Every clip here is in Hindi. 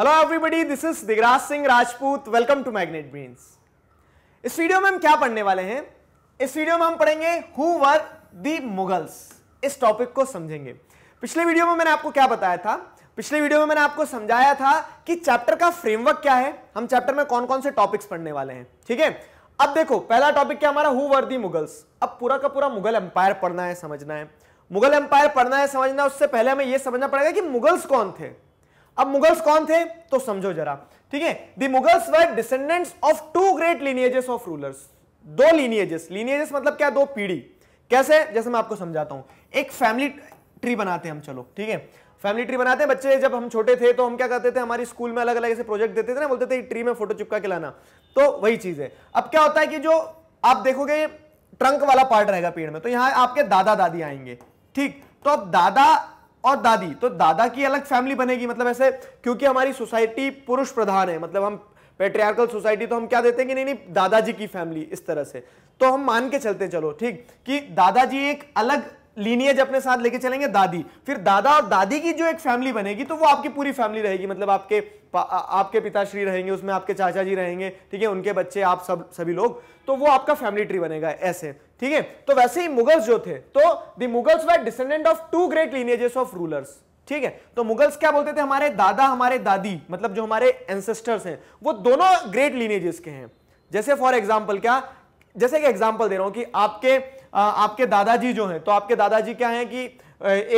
Hello everybody this is Digraj Singh Rajput welcome to Magnet Brains इस वीडियो में हम क्या पढ़ने वाले हैं इस वीडियो में हम पढ़ेंगे हु वर दी मुगल्स इस टॉपिक को समझेंगे पिछले वीडियो में मैंने आपको क्या बताया था पिछले वीडियो में मैंने आपको समझाया था कि चैप्टर का फ्रेमवर्क क्या है हम चैप्टर में कौन कौन से टॉपिक्स पढ़ने वाले हैं ठीक है अब देखो पहला टॉपिक क्या हमारा हु वर दी मुगल्स अब पूरा का पूरा मुगल एम्पायर पढ़ना है समझना है मुगल एम्पायर पढ़ना है समझना उससे पहले हमें यह समझना पड़ेगा कि मुगल्स कौन थे अब मुगल्स कौन थे तो समझो जरा ठीक है the Mughals were descendants of two great lineages of rulers दो लीनियजेस लीनियजेस मतलब क्या दो पीढ़ी कैसे जैसे मैं आपको समझाता हूं एक फैमिली ट्री बनाते हैं हम चलो ठीक है फैमिली ट्री बनाते हैं बच्चे जब हम छोटे थे तो हम क्या करते थे हमारी स्कूल में अलग अलग ऐसे प्रोजेक्ट देते थे ना बोलते थे ट्री में फोटो चिपका के लाना तो वही चीज है अब क्या होता है कि जो आप देखोगे ट्रंक वाला पार्ट रहेगा पेड़ में तो यहां आपके दादा दादी आएंगे ठीक तो अब दादा और दादी तो दादा की अलग फैमिली बनेगी मतलब ऐसे क्योंकि हमारी सोसाइटी पुरुष प्रधान है मतलब हम पेट्रियार्कल सोसाइटी तो हम क्या देते हैं कि नहीं नहीं दादाजी की फैमिली इस तरह से तो हम मान के चलते चलो ठीक कि दादाजी एक अलग लीनियज अपने साथ लेके चलेंगे दादी फिर दादा और दादी की जो एक फैमिली बनेगी तो वो आपकी पूरी फैमिली रहेगी मतलब आपके आ, आपके पिताश्री रहेंगे उसमें आपके चाचा जी रहेंगे ठीक है उनके बच्चे आप सब सभी लोग तो वो आपका फैमिली ट्री बनेगा ऐसे ठीक है तो वैसे ही मुगल्स जो थे तो the Mughals were descendant of two great lineages of rulers ठीक है तो मुगल्स क्या बोलते थे हमारे दादा हमारे दादी मतलब जो हमारे एंसेस्टर्स हैं वो दोनों ग्रेट लीनेजेस के हैं जैसे फॉर एग्जाम्पल क्या जैसे कि एग्जाम्पल दे रहा हूं कि आपके आपके दादाजी जो हैं तो आपके दादाजी क्या हैं कि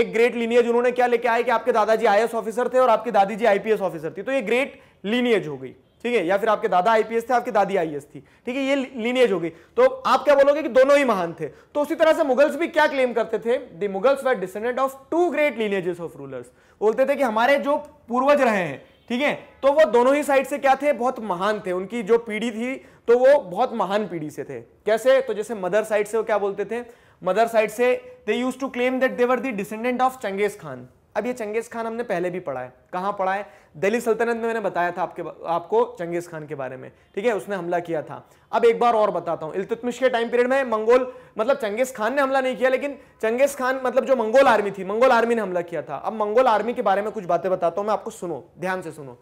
एक ग्रेट लीनियज उन्होंने क्या लेके आए कि आपके दादाजी आई ऑफिसर थे और आपकी दादी जी आईपीएस ऑफिसर थी तो ये ग्रेट लीनियज हो गई ठीक है या फिर आपके दादा आईपीएस थे आपकी दादी आईएएस थी ठीक है ये लीनियज हो गई तो आप क्या बोलोगे कि दोनों ही महान थे तो उसी तरह से मुगल्स भी क्या क्लेम करते थे the Mughals were descendant of two great lineages of rulers बोलते थे कि हमारे जो पूर्वज रहे हैं ठीक है तो वो दोनों ही साइड से क्या थे बहुत महान थे उनकी जो पीढ़ी थी तो वो बहुत महान पीढ़ी से थे कैसे तो जैसे मदर साइड से वो क्या बोलते थे मदर साइड से they use to claim that they were the descendant of Genghis Khan अब ये चंगेज खान हमने पहले भी पढ़ा है कहाँ पढ़ा है दिल्ली सल्तनत में मैंने बताया था आपके आपको चंगेज खान के बारे में ठीक है उसने हमला किया था अब एक बार और बताता हूँ इल्तुतमिश के टाइम पीरियड में मंगोल मतलब चंगेज खान ने हमला नहीं किया लेकिन चंगेज खान मतलब जो मंगोल आर्मी थी मंगोल आर्मी ने हमला किया था अब मंगोल आर्मी के बारे में कुछ बातें बताता हूँ मैं आपको सुनो ध्यान से सुनो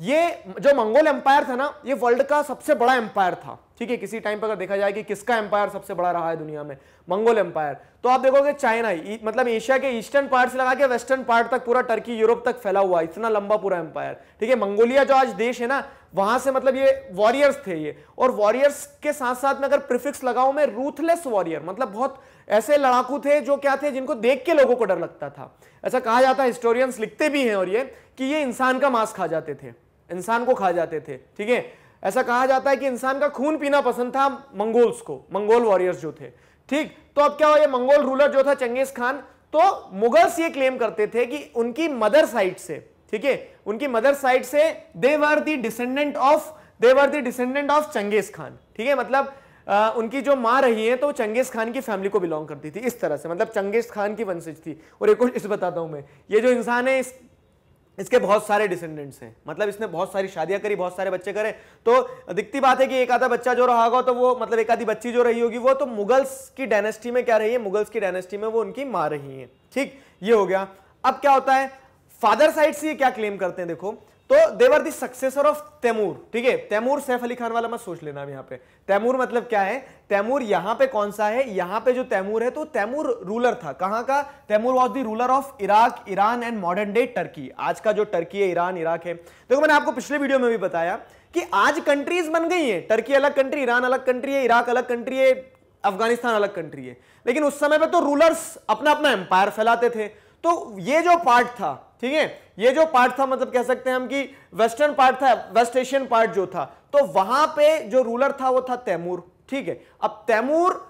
ये जो मंगोल एम्पायर था ना ये वर्ल्ड का सबसे बड़ा एम्पायर था ठीक है किसी टाइम पर अगर देखा जाए कि किसका एम्पायर सबसे बड़ा रहा है दुनिया में मंगोल एम्पायर तो आप देखोगे चाइना मतलब एशिया के ईस्टर्न पार्ट से लगा के वेस्टर्न पार्ट तक पूरा टर्की यूरोप तक फैला हुआ इतना लंबा पूरा एम्पायर ठीक है मंगोलिया जो आज देश है ना वहां से मतलब ये वॉरियर्स थे ये और वॉरियर्स के साथ साथ में अगर प्रिफिक्स लगाऊ मैं रूथलेस वॉरियर मतलब बहुत ऐसे लड़ाकू थे जो क्या थे जिनको देख के लोगों को डर लगता था ऐसा कहा जाता है हिस्टोरियंस लिखते भी हैं और ये कि ये इंसान का मांस खा जाते थे इंसान को खा जाते थे ठीक है ऐसा कहा जाता है कि इंसान का खून पीना पसंद था मंगोल्स को मंगोल वॉरियर्स जो थे ठीक तो अब क्या हो ये मंगोल रूलर जो था चंगेज खान तो मुगल्स ये क्लेम करते थे कि उनकी मदर साइड से ठीक है उनकी मदर साइड से they were the descendant of they were the descendant of Genghis Khan ठीक है मतलब आ, उनकी जो माँ रही है तो चंगेज खान की फैमिली को बिलोंग करती थी इस तरह से मतलब चंगेज खान की वंशज थी और एक और इस बताता हूँ मैं ये जो इंसान है इस इसके बहुत सारे डिसेंडेंट्स हैं मतलब इसने बहुत सारी शादियां करी बहुत सारे बच्चे करे तो दिखती बात है कि एक आधा बच्चा जो रहा होगा तो वो मतलब एक आधी बच्ची जो रही होगी वो तो मुगल्स की डायनेस्टी में क्या रही है मुगल्स की डायनेस्टी में वो उनकी माँ रही है ठीक ये हो गया अब क्या होता है फादर साइड से ये क्या क्लेम करते हैं देखो तो they were the successor of Timur ठीक है तैमूर सैफ अली खान वाला मत सोच लेना यहां पे तैमूर मतलब क्या है तैमूर यहां पे कौन सा है यहां पे जो तैमूर है तो तैमूर रूलर था कहां का Timur was the ruler of Iraq Iran and modern day Turkey आज का जो टर्की है ईरान इराक है देखो तो मैंने आपको पिछले वीडियो में भी बताया कि आज कंट्रीज बन गई है टर्की अलग कंट्री ईरान अलग कंट्री है इराक अलग कंट्री है अफगानिस्तान अलग कंट्री है लेकिन उस समय पर तो रूलर्स अपना अपना एम्पायर फैलाते थे तो ये जो पार्ट था ठीक है ये जो पार्ट था मतलब कह सकते हैं हम कि वेस्टर्न पार्ट था वेस्ट एशियन पार्ट जो था तो वहां पे जो रूलर था वो था तैमूर ठीक है अब तैमूर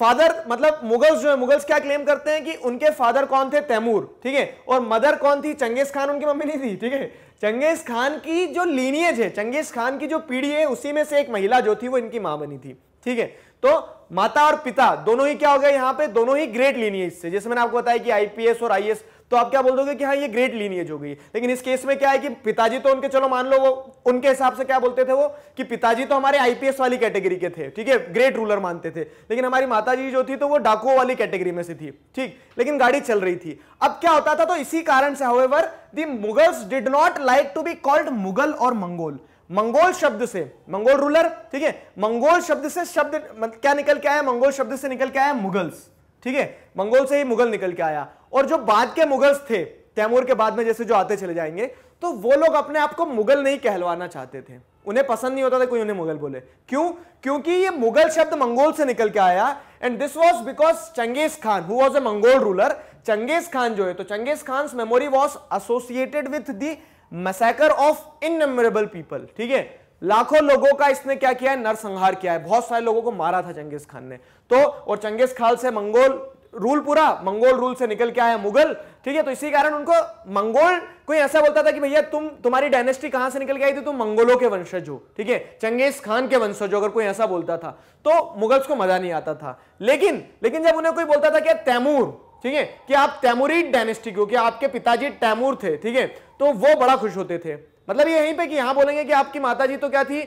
फादर मतलब मुगल्स जो है मुगल्स क्या क्लेम करते हैं कि उनके फादर कौन थे तैमूर ठीक है और मदर कौन थी चंगेज खान उनकी मम्मी नहीं थी ठीक है चंगेज खान की जो लीनियज है चंगेज खान की जो पीढ़ी है उसी में से एक महिला जो थी वो इनकी मां बनी थी ठीक है तो माता और पिता दोनों ही क्या हो गए यहां पे दोनों ही ग्रेट लीनियज से जैसे मैंने आपको बताया कि आईपीएस और आईएस तो आप क्या बोल दोगे कि हाँ ये ग्रेट लीनियज हो गई लेकिन इस केस में क्या है कि पिताजी तो उनके चलो मान लो वो उनके हिसाब से क्या बोलते थे वो कि पिताजी तो हमारे आईपीएस वाली कैटेगरी के थे ठीक है ग्रेट रूलर मानते थे लेकिन हमारी माताजी जो थी तो वो डाकुओं वाली कैटेगरी में से थी ठीक लेकिन गाड़ी चल रही थी अब क्या होता था तो इसी कारण से however the Mughals did not like to be called Mughal और मंगोल मंगोल शब्द से मंगोल रूलर ठीक है मंगोल शब्द से शब्द क्या निकल के आया मंगोल शब्द से निकल के आया मुगल्स ठीक है मंगोल से ही मुगल निकल के आया और जो बाद के मुगल्स थे तैमूर के बाद में जैसे जो आते चले जाएंगे तो वो लोग अपने आप को मुगल नहीं कहलवाना चाहते थे उन्हें पसंद नहीं होता था कोई उन्हें मुगल बोले क्यों क्योंकि ये मुगल शब्द मंगोल से निकल के आया and this was because Genghis Khan who was a Mongol ruler Genghis Khan जो है तो Genghis Khan memory was associated with the massacre of innumerable people ठीक है लाखों लोगों का इसने क्या किया है नरसंहार किया है बहुत सारे लोगों को मारा था चंगेज खान ने तो और चंगेज खान से मंगोल रूल पूरा मंगोल रूल से निकल के आया मुगल ठीक है तो इसी कारण उनको मंगोल कोई ऐसा बोलता था कि भैया तुम तुम्हारी डायनेस्टी कहां से निकल के आई थी तुम मंगोलों के वंशज हो ठीक है चंगेज खान के वंशज हो अगर कोई ऐसा बोलता था तो मुगल्स को मजा नहीं आता था लेकिन लेकिन जब उन्हें कोई बोलता था कि तैमूर ठीक है कि आप तैमूरी डायनेस्टी क्योंकि आपके पिताजी तैमूर थे ठीक है तो वो बड़ा खुश होते थे मतलब ये यहीं पे कि यहां बोलेंगे कि आपकी माता जी तो क्या थी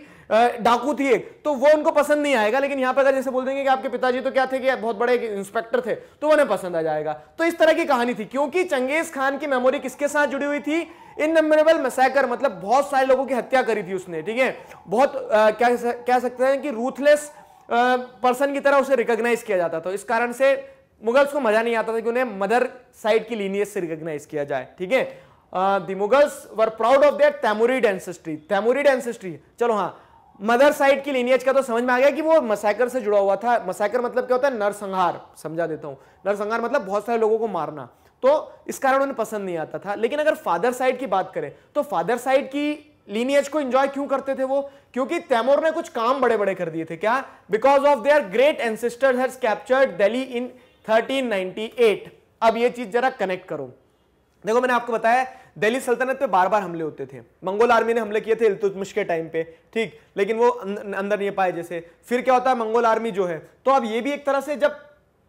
डाकू थी एक तो वो उनको पसंद नहीं आएगा लेकिन यहां पर अगर जैसे बोल देंगे कि आपके पिताजी तो क्या थे कि बहुत बड़े इंस्पेक्टर थे तो उन्हें पसंद आ जाएगा तो इस तरह की कहानी थी क्योंकि चंगेज खान की मेमोरी किसके साथ जुड़ी हुई थी इनमेमोरेबल मसैकर मतलब बहुत सारे लोगों की हत्या करी थी उसने ठीक है बहुत क्या कह सकते हैं कि रूथलेस पर्सन की तरह उसे रिकोगनाइज किया जाता था इस कारण से मुगल्स को मजा नहीं आता था कि उन्हें मदर साइड की लीनियस से रिकोगनाइज किया जाए ठीक है the Mughals were proud of of their Timurid ancestry. Timurid चलो हाँ मदर साइड की लिनियज का तो समझ में आ गया कि वो मसाकर से जुड़ा हुआ था मसाकर मतलब क्या होता है नरसंहार समझा देता हूँ नरसंहार मतलब बहुत सारे लोगों को मारना तो इस कारण उन्हें पसंद नहीं आता था लेकिन अगर फादर साइड की बात करें तो फादर साइड की लीनियज को एंजॉय क्यों करते थे वो क्योंकि तैमूर ने कुछ काम बड़े बड़े कर दिए थे क्या because of their great ancestor has captured Delhi in 1398 अब ये चीज जरा कनेक्ट करो देखो मैंने आपको बताया दिल्ली सल्तनत पे बार बार हमले होते थे मंगोल आर्मी ने हमले किए थे इलतुतमिश के टाइम पे ठीक लेकिन वो अं, अं, अंदर नहीं पाए जैसे फिर क्या होता है मंगोल आर्मी जो है तो अब ये भी एक तरह से जब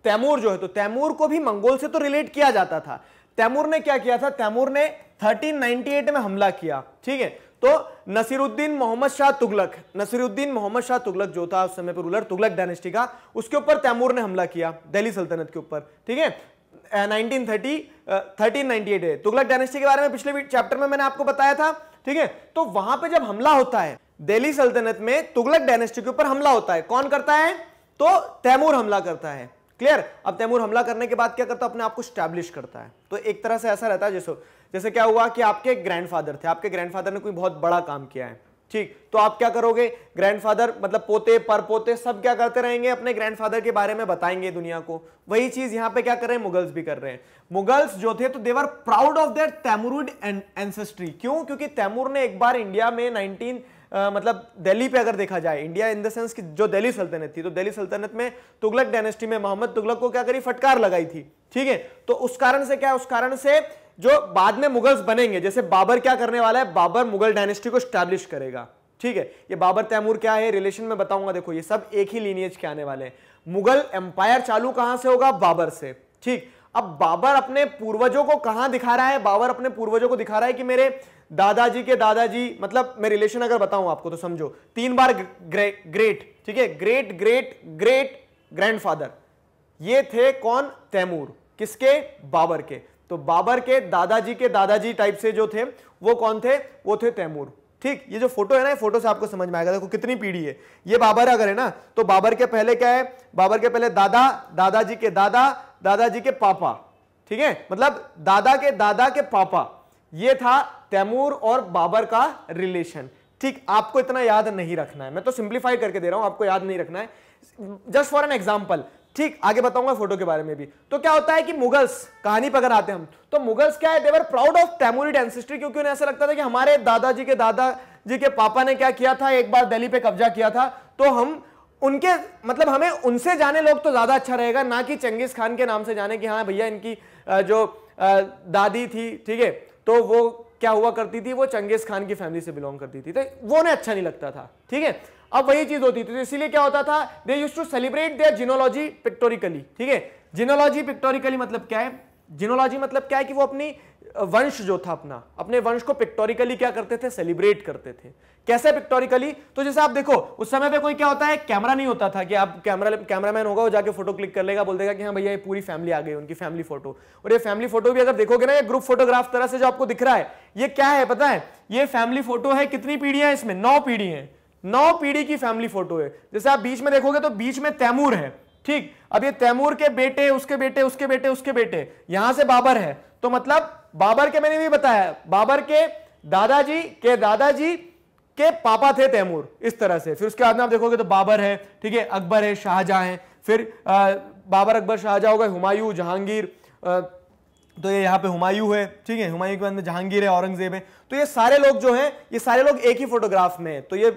तैमूर जो है तो तैमूर को भी मंगोल से तो रिलेट किया जाता था तैमूर ने क्या किया था तैमूर ने 1398 में हमला किया ठीक है तो नसीरुद्दीन मोहम्मद शाह तुगलक नसीरुद्दीन मोहम्मद शाह तुगलक जो था उस समय पर रूलर तुगलक डायनेस्टी का उसके ऊपर तैमूर ने हमला किया दिल्ली सल्तनत के ऊपर ठीक है तुगलक डायनेस्टी के बारे में पिछले चैप्टर में मैंने आपको बताया था ठीक है तो वहां पे जब हमला होता है दिल्ली सल्तनत में तुगलक डायनेस्टी के ऊपर हमला होता है कौन करता है तो तैमूर हमला करता है क्लियर अब तैमूर हमला करने के बाद क्या करता है अपने आप को स्टैब्लिश करता है तो एक तरह से ऐसा रहता है जैसे जैसे क्या हुआ कि आपके ग्रैंडफादर थे आपके ग्रैंडफादर ने कोई बहुत बड़ा काम किया है ठीक तो आप क्या करोगे ग्रैंडफादर मतलब पोते पर पोते सब क्या करते रहेंगे अपने ग्रैंडफादर के बारे में बताएंगे दुनिया को वही चीज यहां पे क्या कर रहे हैं मुगल्स भी कर रहे हैं मुगल्स जो थे तो they were proud of their Timur ancestry क्यों क्योंकि तैमूर ने एक बार इंडिया में नाइनटीन Uh, मतलब दिल्ली पे अगर देखा जाए इंडिया इन द सेंस कि जो दिल्ली सल्तनत थी तो दिल्ली सल्तनत में तुगलक डायनेस्टी में मोहम्मद तुगलक को क्या करी फटकार लगाई थी ठीक है तो उस कारण से क्या उस कारण से जो बाद में मुगल्स बनेंगे जैसे बाबर क्या करने वाला है बाबर मुगल डायनेस्टी को स्टैब्लिश करेगा ठीक है ये बाबर तैमूर क्या है रिलेशन में बताऊंगा देखो ये सब एक ही लीनियज के आने वाले हैं मुगल एम्पायर चालू कहां से होगा बाबर से ठीक अब बाबर अपने पूर्वजों को कहां दिखा रहा है बाबर अपने पूर्वजों को दिखा रहा है कि मेरे दादाजी के दादाजी मतलब मैं रिलेशन अगर बताऊं आपको तो समझो तीन बार ग्रे, ग्रेट ठीक है ग्रेट ग्रेट ग्रेट ग्रैंडफादर ये थे कौन तैमूर किसके बाबर के तो बाबर के दादाजी के दादाजी टाइप से जो थे वो कौन थे वो थे तैमूर ठीक ये जो फोटो है ना ये फोटो से आपको समझ में आएगा देखो कितनी पीढ़ी है ये बाबर अगर है ना तो बाबर के पहले क्या है बाबर के पहले दादा दादाजी के दादा दादाजी के पापा ठीक है मतलब दादा के दादा के पापा ये था तैमूर और बाबर का रिलेशन ठीक आपको इतना याद नहीं रखना है मैं तो सिंप्लीफाई करके दे रहा हूं आपको याद नहीं रखना है जस्ट फॉर एन एग्जाम्पल ठीक आगे बताऊंगा फोटो के बारे में भी तो क्या होता है कि मुगल्स कहानी पर अगर आते हम तो मुगल्स क्या है they were proud of Timurid ancestry क्योंकि उन्हें ऐसा लगता था कि हमारे दादाजी के दादा जी के पापा ने क्या किया था एक बार दिल्ली पे कब्जा किया था तो हम उनके मतलब हमें उनसे जाने लोग तो ज्यादा अच्छा रहेगा ना कि चंगेज खान के नाम से जाने कि हाँ भैया इनकी जो दादी थी ठीक है तो वो क्या हुआ करती थी वो चंगेज खान की फैमिली से बिलोंग करती थी तो वो उन्हें अच्छा नहीं लगता था ठीक है अब वही चीज होती थी तो इसीलिए क्या होता था they use to celebrate their genealogy pictorially ठीक है जिनोलॉजी पिक्टोरिकली मतलब क्या है जिनोलॉजी मतलब क्या है कि वो अपनी वंश जो था अपना अपने वंश को पिक्टोरिकली क्या करते थे सेलिब्रेट करते थे कैसे पिक्टोरिकली तो जैसे आप देखो उस समय पे कोई क्या होता है कैमरा नहीं होता था कि आप कैमरा कैमरामैन होगा वो जाके फोटो क्लिक कर लेगा बोल देगा कि हाँ भैया ये पूरी फैमिली आ गई उनकी फैमिली फोटो और ये फैमिली फोटो भी अगर देखोगे ना ये ग्रुप फोटोग्राफ तरह से जो आपको दिख रहा है ये क्या है पता है ये फैमिली फोटो है कितनी पीढ़ियां इसमें नौ पीढ़ी है नौ पीढ़ी की फैमिली फोटो है जैसे आप बीच में देखोगे तो बीच में तैमूर है ठीक अब ये तैमूर के बेटे उसके बेटे उसके बेटे उसके बेटे यहां से बाबर है तो मतलब बाबर के मैंने भी बताया बाबर के दादाजी के दादाजी के पापा थे तैमूर इस तरह से फिर उसके बाद में आप देखोगे तो बाबर है ठीक है अकबर है शाहजहां है फिर आ, बाबर अकबर शाहजहां हो गए हुमायूं जहांगीर आ, तो ये यहाँ पे हुमायूं है ठीक है हुमायूं के बाद में जहांगीर है औरंगजेब है तो ये सारे लोग जो हैं ये सारे लोग एक ही फोटोग्राफ में है तो ये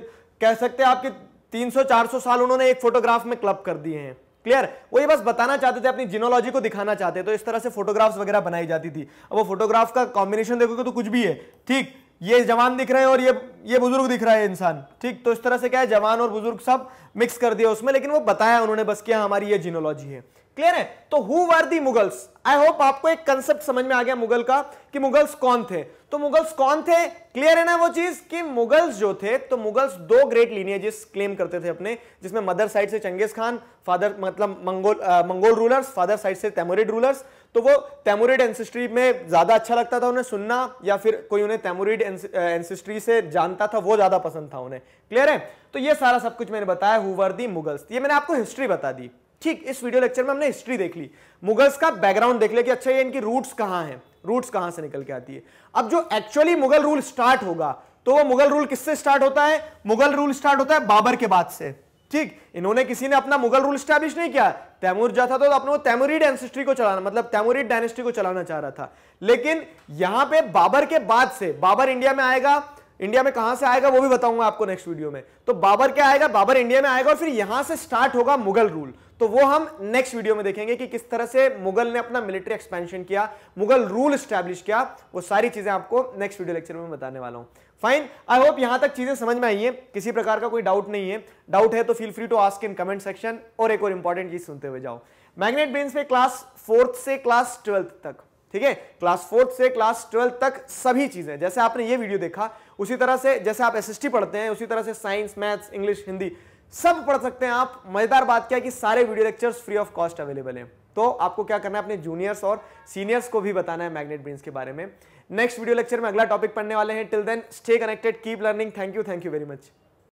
कह सकते हैं आपके 300-400 साल उन्होंने एक फोटोग्राफ में क्लब कर दिए हैं क्लियर वो ये बस बताना चाहते थे अपनी जिनोलॉजी को दिखाना चाहते तो इस तरह से फोटोग्राफ्स वगैरह बनाई जाती थी अब वो फोटोग्राफ का कॉम्बिनेशन देखोगे तो कुछ भी है ठीक ये जवान दिख रहे हैं और ये ये बुजुर्ग दिख रहा है इंसान ठीक तो इस तरह से क्या है जवान और बुजुर्ग सब मिक्स कर दिया उसमें लेकिन वो बताया उन्होंने बस किया हाँ, हमारी ये जिनोलॉजी है क्लियर है तो who were the Mughals I hope आपको एक कंसेप्ट समझ में आ गया मुगल का कि मुगल्स कौन थे तो मुगल्स कौन थे क्लियर है ना वो चीज कि मुगल्स जो थे तो मुगल्स दो ग्रेट लीनियजेस क्लेम करते थे अपने जिसमें मदर साइड से चंगेज खान फादर मतलब मंगोल आ, मंगोल रूलर्स फादर साइड से तैमोरिड रूलर्स तो वो तैमोरिड एनसिस्ट्री में ज्यादा अच्छा लगता था उन्हें सुनना या फिर कोई उन्हें तैमोरिड एंसेस्ट्री से जानता था वो ज्यादा पसंद था उन्हें क्लियर है तो ये सारा सब कुछ मैंने बताया हुवर दी मुगल्स ये मैंने आपको हिस्ट्री बता दी ठीक इस वीडियो लेक्चर में हमने हिस्ट्री देख ली मुगल्स का बैकग्राउंड देख लिया कि अच्छा ये इनकी रूट्स कहां हैं रूट्स कहां से निकल के आती है अब जो एक्चुअली मुगल रूल स्टार्ट होगा तो वो मुगल रूल किससे स्टार्ट होता है मुगल रूल स्टार्ट होता है बाबर के बाद से ठीक इन्होंने किसी ने अपना मुगल रूल स्टैब्लिश नहीं किया तैमूर जा था तो अपने वो तैमूरी डायनेस्टी को चलाना मतलब तैमूरी डायनेस्टी को चलाना चाह रहा था लेकिन यहां पे बाबर के बाद से बाबर इंडिया में आएगा इंडिया में कहां से आएगा वो भी बताऊंगा आपको नेक्स्ट वीडियो में तो बाबर क्या आएगा बाबर इंडिया में आएगा और फिर यहां से स्टार्ट होगा मुगल रूल तो वो हम नेक्स्ट वीडियो में देखेंगे कि किस तरह से मुगल ने अपना मिलिट्री एक्सपेंशन किया मुगल रूल स्टैब्लिश किया वो सारी चीजें आपको नेक्स्ट वीडियो लेक्चर में बताने वाला हूं फाइन आई होप यहां तक चीजें समझ में आई है किसी प्रकार का कोई डाउट नहीं है डाउट है तो feel free to ask in comment section और एक और इंपॉर्टेंट चीज सुनते हुए जाओ मैग्नेट ब्रेन्स पे क्लास फोर्थ से क्लास ट्वेल्थ तक ठीक है क्लास फोर्थ से क्लास ट्वेल्थ तक सभी चीज़ें जैसे आपने ये वीडियो देखा उसी तरह से जैसे आप एस पढ़ते हैं उसी तरह से साइंस मैथ्स इंग्लिश हिंदी सब पढ़ सकते हैं आप मज़ेदार बात क्या है कि सारे video lectures free of cost available हैं तो आपको क्या करना है अपने जूनियर्स और सीनियर्स को भी बताना है मैग्नेट ब्रेन्स के बारे में नेक्स्ट वीडियो लेक्चर में अगला टॉपिक पढ़ने वाले हैं till then stay connected keep learning thank you thank you very much